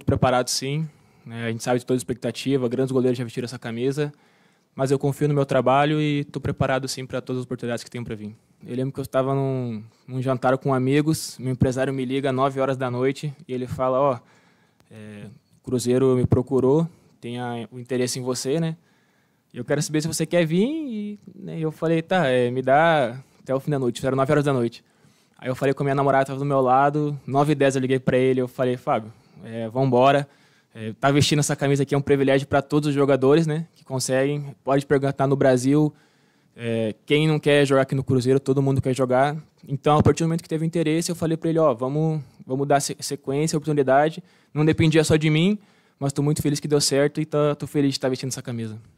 Muito preparado, sim. É, a gente sabe de toda a expectativa, grandes goleiros já vestiram essa camisa, mas eu confio no meu trabalho e estou preparado, sim, para todas as oportunidades que tenho para vir. Eu lembro que eu estava num, num, jantar com amigos, meu empresário me liga às 9 horas da noite e ele fala, ó, oh, é, Cruzeiro me procurou, tem o interesse em você, né? Eu quero saber se você quer vir e né, eu falei, tá, é, me dá até o fim da noite, era 9 horas da noite. Aí eu falei com a minha namorada, estava do meu lado, 9 e 10 eu liguei para ele, eu falei, Fábio, é, vão embora. É, tá vestindo essa camisa aqui é um privilégio para todos os jogadores, né? Que conseguem. Pode perguntar no Brasil. É, quem não quer jogar aqui no Cruzeiro, todo mundo quer jogar. Então, a partir do momento que teve interesse, eu falei para ele: ó, vamos, vamos dar sequência, oportunidade. Não dependia só de mim, mas estou muito feliz que deu certo e estou feliz de estar tá vestindo essa camisa.